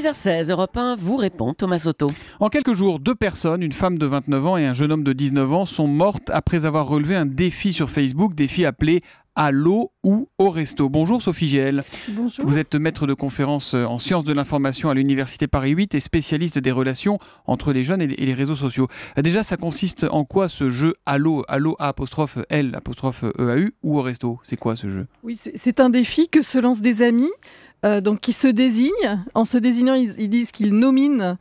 16 h 16 Europe 1 vous répond, Thomas Soto. En quelques jours, deux personnes, une femme de 29 ans et un jeune homme de 19 ans, sont mortes après avoir relevé un défi sur Facebook, défi appelé à l'eau ou au resto. Bonjour Sophie Giel. Bonjour. Vous êtes maître de conférence euh, en sciences de l'information à l'Université Paris 8 et spécialiste des relations entre les jeunes et les réseaux sociaux. Euh, déjà, ça consiste en quoi ce jeu à l'eau, à l'eau apostrophe L, apostrophe EAU euh, e ou au resto C'est quoi ce jeu Oui, c'est un défi que se lancent des amis. donc qui se désignent. En se désignant, ils, disent qu'ils nominent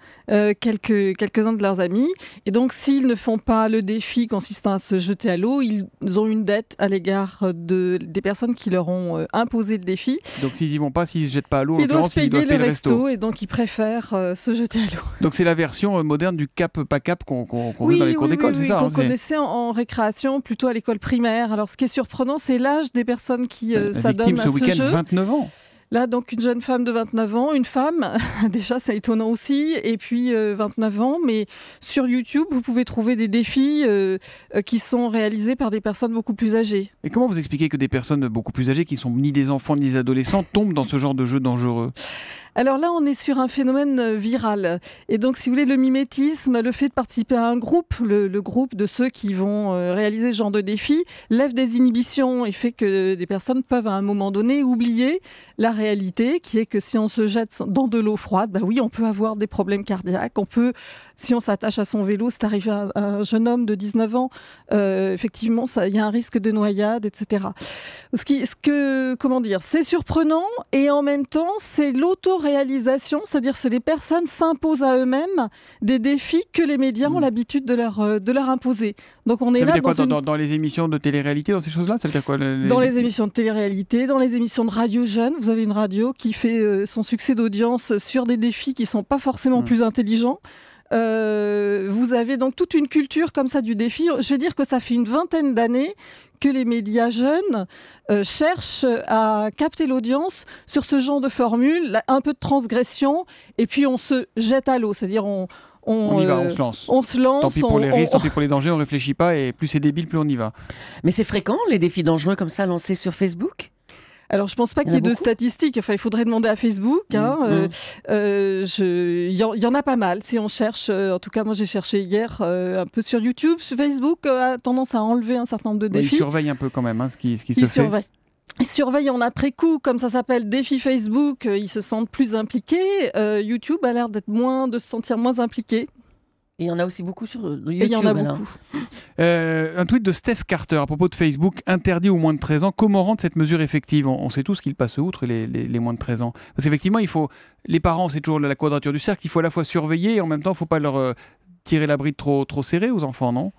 quelques, quelques-uns de leurs amis. Et donc, s'ils ne font pas le défi consistant à se jeter à l'eau, ils ont une dette à l'égard de des personnes qui leur ont euh, imposé le défi. Donc s'ils n'y vont pas, s'ils ne se jettent pas à l'eau, ils, ils doivent payer le resto, Et donc ils préfèrent euh, se jeter à l'eau. Donc c'est la version euh, moderne du cap pas cap qu'on qu dans les cours d'école, c'est ça qu'on hein, connaissait en, récréation, plutôt à l'école primaire. Alors ce qui est surprenant, c'est l'âge des personnes qui s'adonnent à ce, ce week-end, 29 ans. Là, donc, une jeune femme de 29 ans, une femme, déjà, c'est étonnant aussi, et puis 29 euh, ans, mais sur YouTube, vous pouvez trouver des défis euh, euh, qui sont réalisés par des personnes beaucoup plus âgées. Et comment vous expliquez que des personnes beaucoup plus âgées, qui sont ni des enfants ni des adolescents, tombent dans ce genre de jeu dangereux alors là, on est sur un phénomène euh, viral. Et donc, si vous voulez, le mimétisme, le fait de participer à un groupe, le, groupe de ceux qui vont euh, réaliser ce genre de défi, lève des inhibitions et fait que des personnes peuvent à un moment donné oublier la réalité, qui est que si on se jette dans de l'eau froide, bah oui, on peut avoir des problèmes cardiaques. On peut, si on s'attache à son vélo, c'est arrivé à un jeune homme de 19 ans, euh, effectivement, il y a un risque de noyade, etc. Ce, qui, ce que, comment dire, c'est surprenant et en même temps, c'est l'auto réalisation, c'est-à-dire que les personnes s'imposent à eux-mêmes des défis que les médias ont hmm. l'habitude de leur, euh, de leur imposer. Donc on est là dans, dans, les émissions de télé-réalité, dans ces choses-là, ça dire quoi Dans les émissions de télé-réalité, dans les émissions de radio jeune, vous avez une radio qui fait euh, son succès d'audience sur des défis qui ne sont pas forcément hmm. plus intelligents. Euh, vous avez donc toute une culture comme ça du défi. Je vais dire que ça fait une vingtaine d'années que les médias jeunes euh, cherchent à capter l'audience sur ce genre de formule, un peu de transgression, et puis on se jette à l'eau, c'est-à-dire on, on, on, y va, on euh, se lance. On se lance. Tant pis pour les risques, tant pis pour les dangers, on réfléchit pas et plus c'est débile, plus on y va. Mais c'est fréquent les défis dangereux comme ça lancés sur Facebook alors, je pense pas qu'il y, ait de statistiques. Enfin, il faudrait demander à Facebook. Mm, hein, euh, mm. euh, il hein. y, en a pas mal. Si on cherche, euh, en tout cas, moi j'ai cherché hier un peu sur YouTube. Facebook a tendance à enlever un certain nombre de défis. Ouais, il surveille un peu quand même hein, ce qui, ce qui se Surveille. Ils surveillent en après-coup, comme ça s'appelle, défis Facebook, ils se sentent plus impliqués. YouTube a l'air d'être moins, de se sentir moins impliqué il y en a aussi beaucoup sur YouTube. Euh, il y en a beaucoup. Euh, un tweet de Steph Carter à propos de Facebook, interdit aux moins de 13 ans. Comment rendre cette mesure effective on, sait tous qu'il passe outre les, moins de 13 ans. Parce qu'effectivement, il faut, les parents, c'est toujours la quadrature du cercle, il faut à la fois surveiller et en même temps, il ne faut pas leur euh, tirer la bride trop, trop serrée aux enfants, non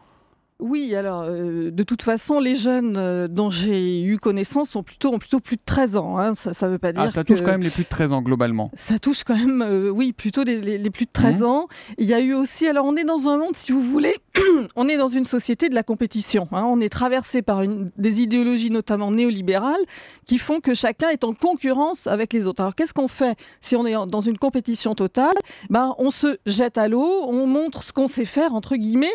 oui, alors euh, de toute façon, les jeunes euh, dont j'ai eu connaissance sont plutôt, ont plutôt plus de 13 ans. Hein. ça ne veut pas ah, dire. Ah, ça touche quand même les plus de 13 ans globalement. Ça touche quand même, euh, oui, plutôt les, plus de 13 mmh. ans. Il y a eu aussi, alors on est dans un monde, si vous voulez, on est dans une société de la compétition. Hein. On est traversé par une, des idéologies notamment néolibérales qui font que chacun est en concurrence avec les autres. Alors qu'est-ce qu'on fait si on est dans une compétition totale ben, On se jette à l'eau, on montre ce qu'on sait faire, entre guillemets,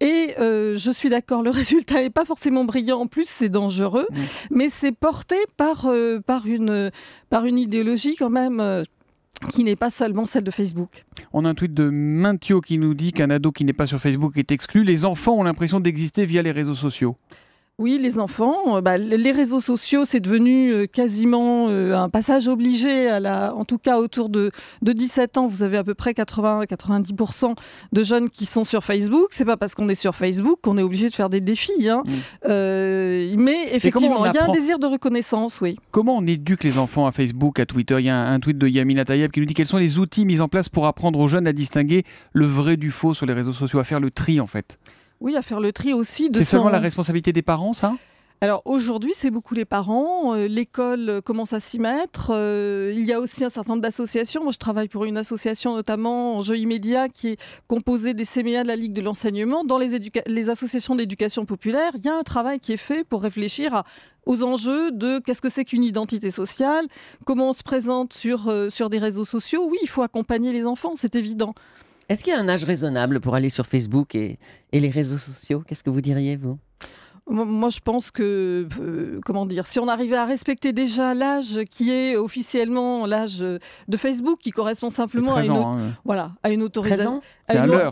et euh, je suis d'accord, le résultat n'est pas forcément brillant en plus, c'est dangereux, mmh. mais c'est porté euh, par, une, idéologie quand même. Euh, qui n'est pas seulement celle de Facebook. On a un tweet de Mintio qui nous dit qu'un ado qui n'est pas sur Facebook est exclu. Les enfants ont l'impression d'exister via les réseaux sociaux. Oui, les enfants, euh, bah, les réseaux sociaux, c'est devenu euh, quasiment euh, un passage obligé. en tout cas, autour de, 17 ans, vous avez à peu près 80-90% de jeunes qui sont sur Facebook. C'est pas parce qu'on est sur Facebook qu'on est obligé de faire des défis. Hein. Mm. mais effectivement, il y a un désir de reconnaissance, oui. Comment on éduque les enfants à Facebook, à Twitter Il y a un tweet de Yamina Tayeb qui nous dit quels sont les outils mis en place pour apprendre aux jeunes à distinguer le vrai du faux sur les réseaux sociaux, à faire le tri en fait. Oui, à faire le tri aussi. C'est seulement la responsabilité des parents, ça alors aujourd'hui, c'est beaucoup les parents, euh, l'école euh, commence à s'y mettre. Euh, il y a aussi un certain nombre d'associations. Moi, je travaille pour une association notamment en jeu immédiat, qui est composée des CMEA de la Ligue de l'enseignement. Dans les, associations d'éducation populaire, il y a un travail qui est fait pour réfléchir aux enjeux de qu'est-ce que c'est qu'une identité sociale, comment on se présente sur, sur des réseaux sociaux. Oui, il faut accompagner les enfants, c'est évident. Est-ce qu'il y a un âge raisonnable pour aller sur Facebook et, les réseaux sociaux Qu'est-ce que vous diriez, vous moi, je pense que, euh, comment dire, si on arrivait à respecter déjà l'âge qui est officiellement l'âge de Facebook, qui correspond simplement à hein, voilà, à une autorisation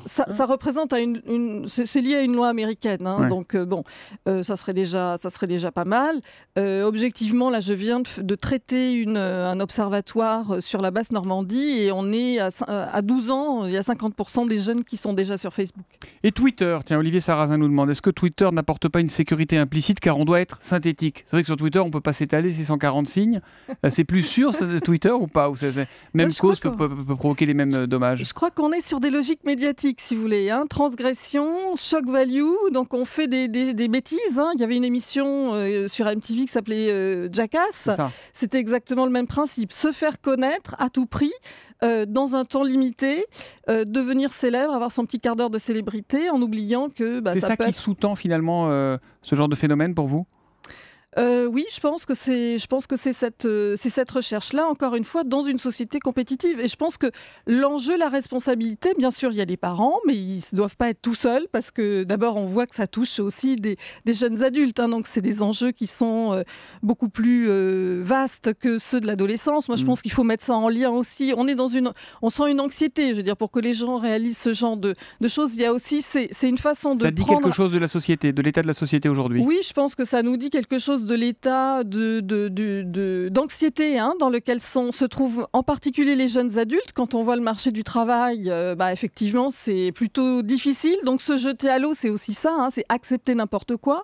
ça, hein. représente à une, c'est lié à une loi américaine, hein, donc euh, bon, euh, ça serait déjà, ça serait déjà pas mal. Euh, objectivement, là, je viens de, traiter une, un observatoire sur la basse Normandie et on est à, à 12 ans, il y a 50% des jeunes qui sont déjà sur Facebook. Et Twitter, tiens, Olivier Sarrazin nous demande, est-ce que Twitter n'apporte pas une sécurité implicite car on doit être synthétique C'est vrai que sur Twitter, on peut pas s'étaler, 640 signes. c'est plus sûr, Twitter ou pas ou Même cause peut provoquer les mêmes dommages. Je crois qu'on est sur des logiques médiatique, si vous voulez. Hein. Transgression, shock value. Donc, on fait des, bêtises. Hein. Il y avait une émission euh, sur MTV qui s'appelait euh, Jackass. C'était exactement le même principe. Se faire connaître à tout prix, euh, dans un temps limité, devenir célèbre, avoir son petit quart d'heure de célébrité, en oubliant que. Bah, C'est ça, qui sous-tend finalement ce genre de phénomène pour vous euh, oui, je pense que c'est, je pense que c'est cette, euh, c'est cette recherche-là, encore une fois, dans une société compétitive. Et je pense que l'enjeu, la responsabilité, bien sûr, il y a les parents, mais ils ne doivent pas être tout seuls parce que d'abord, on voit que ça touche aussi des, jeunes adultes. Hein. donc, c'est des enjeux qui sont euh, beaucoup plus vastes que ceux de l'adolescence. Moi, je mm. pense qu'il faut mettre ça en lien aussi. On est dans une, on sent une anxiété, je veux dire, pour que les gens réalisent ce genre de, de choses. Il y a aussi, c'est, une façon de. Ça dit quelque chose de la société, de l'état de la société aujourd'hui. Oui, je pense que ça nous dit quelque chose de l'état d'anxiété de, de, hein, dans lequel sont, se trouvent en particulier les jeunes adultes. Quand on voit le marché du travail, euh, bah, effectivement, c'est plutôt difficile. Donc se jeter à l'eau, c'est aussi ça, hein, c'est accepter n'importe quoi.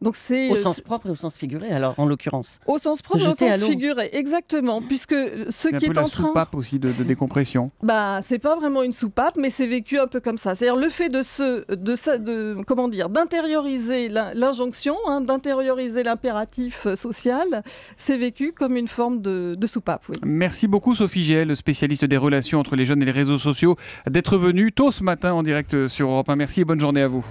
Donc c'est au euh, sens propre et au sens figuré, alors en l'occurrence. Au sens propre et au sens figuré, exactement, puisque ce qui est en soupape aussi de, décompression. Bah, c'est pas vraiment une soupape, mais c'est vécu un peu comme ça. C'est-à-dire le fait de se, de, de comment dire, d'intérioriser l'injonction, hein, d'intérioriser l'impératif euh, social, c'est vécu comme une forme de, soupape. Merci beaucoup Sophie Giel, spécialiste des relations entre les jeunes et les réseaux sociaux, d'être venue tôt ce matin en direct euh, sur Europe 1. Merci et bonne journée à vous.